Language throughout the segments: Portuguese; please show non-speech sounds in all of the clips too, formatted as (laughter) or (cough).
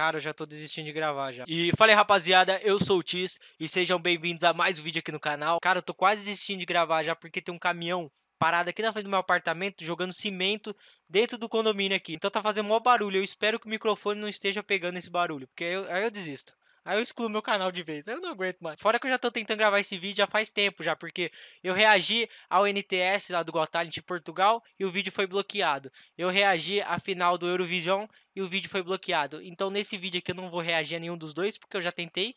Cara, eu já tô desistindo de gravar já. E falei, rapaziada, eu sou o Tis e sejam bem-vindos a mais um vídeo aqui no canal. Cara, eu tô quase desistindo de gravar já porque tem um caminhão parado aqui na frente do meu apartamento jogando cimento dentro do condomínio aqui. Então tá fazendo maior barulho. Eu espero que o microfone não esteja pegando esse barulho, porque aí eu, aí eu desisto. Aí eu excluo meu canal de vez. Eu não aguento mais. Fora que eu já tô tentando gravar esse vídeo já faz tempo já, porque eu reagi ao NTS lá do Got de Portugal e o vídeo foi bloqueado. Eu reagi à final do Eurovision e o vídeo foi bloqueado. Então nesse vídeo aqui eu não vou reagir a nenhum dos dois, porque eu já tentei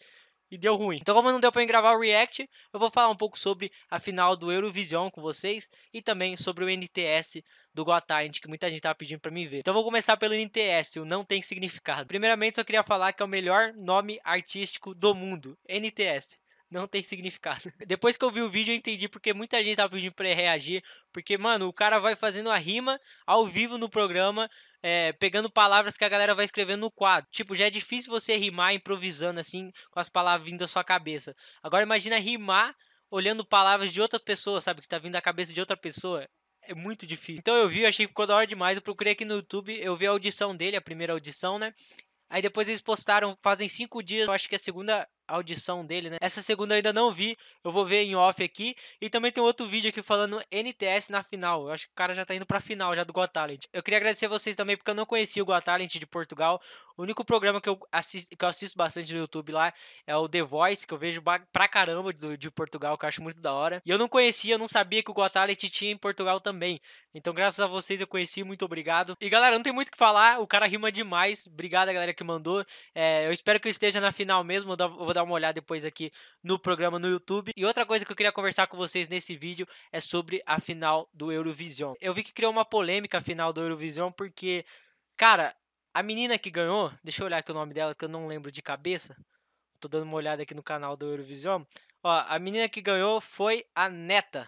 e deu ruim. Então, como não deu para gravar o React, eu vou falar um pouco sobre a final do Eurovision com vocês e também sobre o NTS do Got Talent, que muita gente tava pedindo para mim ver. Então, vou começar pelo NTS, o Não Tem Significado. Primeiramente, só queria falar que é o melhor nome artístico do mundo, NTS não tem significado. (laughs) Depois que eu vi o vídeo, eu entendi porque muita gente tava pedindo pra reagir. Porque, mano, o cara vai fazendo a rima ao vivo no programa é, pegando palavras que a galera vai escrevendo no quadro. Tipo, já é difícil você rimar improvisando assim, com as palavras vindo da sua cabeça. Agora imagina rimar olhando palavras de outra pessoa, sabe? Que tá vindo da cabeça de outra pessoa. É muito difícil. Então eu vi, achei que ficou da hora demais. Eu procurei aqui no YouTube, eu vi a audição dele, a primeira audição, né? Aí depois eles postaram, fazem cinco dias, eu acho que é segunda audição dele, né? Essa segunda eu ainda não vi, eu vou ver em off aqui. E também tem outro vídeo aqui falando NTS na final. Eu acho que o cara já tá indo pra final já do Got Talent. Eu queria agradecer vocês também, porque eu não conhecia o Got Talent de Portugal. O único programa que eu, assisto, que eu assisto bastante no YouTube lá é o The Voice, que eu vejo pra caramba do, de Portugal, que eu acho muito da hora. E eu não conhecia, eu não sabia que o Got Talent tinha em Portugal também. Então, graças a vocês, eu conheci, muito obrigado. E galera, não tem muito o que falar, o cara rima demais. Obrigado a galera que mandou. É, eu espero que eu esteja na final mesmo, eu vou vou dar uma olhada depois aqui no programa no YouTube. E outra coisa que eu queria conversar com vocês nesse vídeo é sobre a final do Eurovision. Eu vi que criou uma polêmica a final do Eurovision porque, cara, a menina que ganhou, deixa eu olhar aqui o nome dela que eu não lembro de cabeça. Tô dando uma olhada aqui no canal do Eurovision. Ó, a menina que ganhou foi a Neta.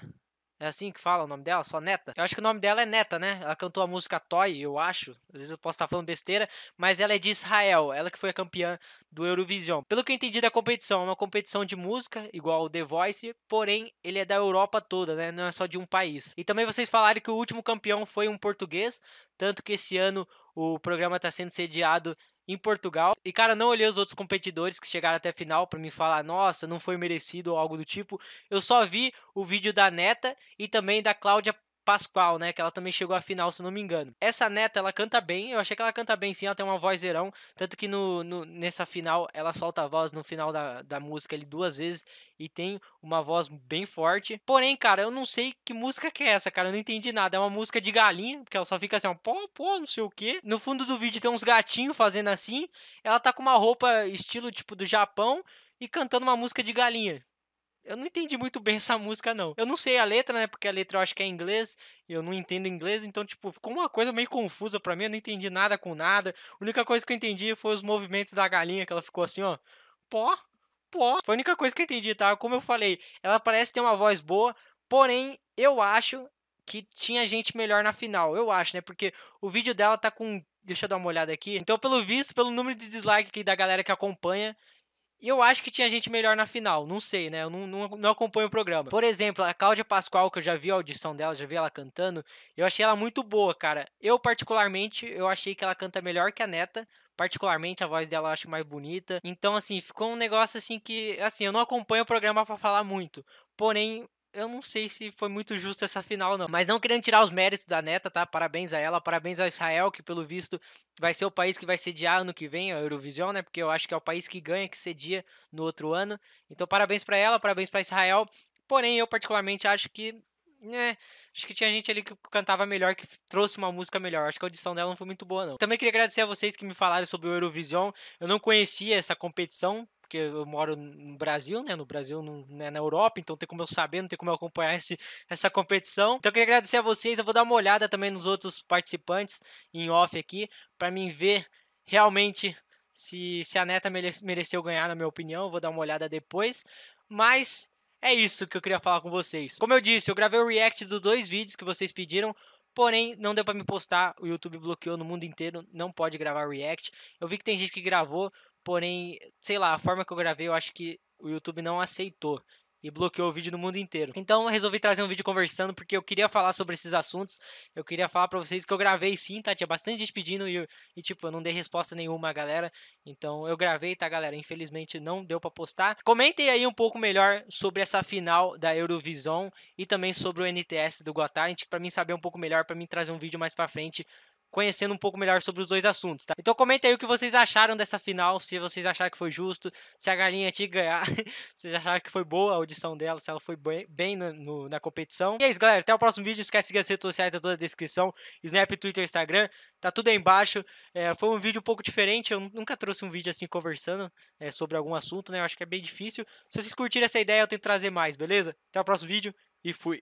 É assim que fala o nome dela? Só Neta? Eu acho que o nome dela é Neta, né? Ela cantou a música Toy, eu acho. Às vezes eu posso estar falando besteira, mas ela é de Israel, ela que foi a campeã do Eurovision. Pelo que eu entendi da competição, é uma competição de música, igual o The Voice, porém ele é da Europa toda, né? Não é só de um país. E também vocês falaram que o último campeão foi um português, tanto que esse ano o programa está sendo sediado em Portugal. E, cara, não olhei os outros competidores que chegaram até a final para me falar, nossa, não foi merecido ou algo do tipo. Eu só vi o vídeo da Neta e também da Cláudia Pascoal, né? Que ela também chegou à final, se não me engano. Essa neta, ela canta bem. Eu achei que ela canta bem sim, ela tem uma vozeirão. Tanto que no, no, nessa final, ela solta a voz no final da, da música ali duas vezes e tem uma voz bem forte. Porém, cara, eu não sei que música que é essa, cara. Eu não entendi nada. É uma música de galinha, porque ela só fica assim, ó, pô, pô, não sei o quê. No fundo do vídeo tem uns gatinhos fazendo assim. Ela tá com uma roupa estilo tipo do Japão e cantando uma música de galinha. Eu não entendi muito bem essa música, não. Eu não sei a letra, né? Porque a letra eu acho que é em inglês e eu não entendo inglês, então, tipo, ficou uma coisa meio confusa para mim. Eu não entendi nada com nada. A única coisa que eu entendi foi os movimentos da galinha, que ela ficou assim, ó. Pó, pó. Foi a única coisa que eu entendi, tá? Como eu falei, ela parece ter uma voz boa, porém, eu acho que tinha gente melhor na final. Eu acho, né? Porque o vídeo dela tá com. Deixa eu dar uma olhada aqui. Então, pelo visto, pelo número de dislike da galera que acompanha, e eu acho que tinha gente melhor na final. Não sei, né? Eu não, não, não acompanho o programa. Por exemplo, a Cláudia Pascoal, que eu já vi a audição dela, já vi ela cantando. Eu achei ela muito boa, cara. Eu, particularmente, eu achei que ela canta melhor que a neta. Particularmente, a voz dela eu acho mais bonita. Então, assim, ficou um negócio assim que. Assim, eu não acompanho o programa para falar muito. Porém, eu não sei se foi muito justo essa final, não. Mas não querendo tirar os méritos da neta, tá? Parabéns a ela, parabéns a Israel, que pelo visto vai ser o país que vai sediar ano que vem a Eurovisão, né? Porque eu acho que é o país que ganha, que sedia no outro ano. Então, parabéns para ela, parabéns para Israel. Porém, eu particularmente acho que é, acho que tinha gente ali que cantava melhor, que trouxe uma música melhor. Acho que a audição dela não foi muito boa, não. Também queria agradecer a vocês que me falaram sobre o Eurovision. Eu não conhecia essa competição, porque eu moro no Brasil, né? No Brasil, no, né? na Europa, então tem como eu saber, não tem como eu acompanhar esse, essa competição. Então eu queria agradecer a vocês, eu vou dar uma olhada também nos outros participantes em off aqui, para mim ver realmente se, se a neta mereceu ganhar, na minha opinião. Eu vou dar uma olhada depois. Mas é isso que eu queria falar com vocês. Como eu disse, eu gravei o react dos dois vídeos que vocês pediram. Porém, não deu para me postar, o YouTube bloqueou no mundo inteiro, não pode gravar React. Eu vi que tem gente que gravou, porém, sei lá, a forma que eu gravei, eu acho que o YouTube não aceitou e bloqueou o vídeo no mundo inteiro. Então resolvi trazer um vídeo conversando porque eu queria falar sobre esses assuntos. Eu queria falar para vocês que eu gravei sim, tá? Tinha bastante gente pedindo e, e tipo, eu não dei resposta nenhuma, galera. Então eu gravei, tá, galera? Infelizmente não deu para postar. Comentem aí um pouco melhor sobre essa final da Eurovisão e também sobre o NTS do Gotar. Pra mim saber um pouco melhor, para mim trazer um vídeo mais pra frente conhecendo um pouco melhor sobre os dois assuntos, tá? Então comenta aí o que vocês acharam dessa final, se vocês acharam que foi justo, se a galinha tinha que ganhar, se (laughs) acharam que foi boa a audição dela, se ela foi bem no, no, na competição. E é isso, galera. Até o próximo vídeo. Esquece de seguir as redes sociais, tá toda a descrição. Snap, Twitter, Instagram. Tá tudo aí embaixo. É, foi um vídeo um pouco diferente. Eu nunca trouxe um vídeo assim conversando é, sobre algum assunto, né? Eu acho que é bem difícil. Se vocês curtirem essa ideia, eu tento trazer mais, beleza? Até o próximo vídeo e fui!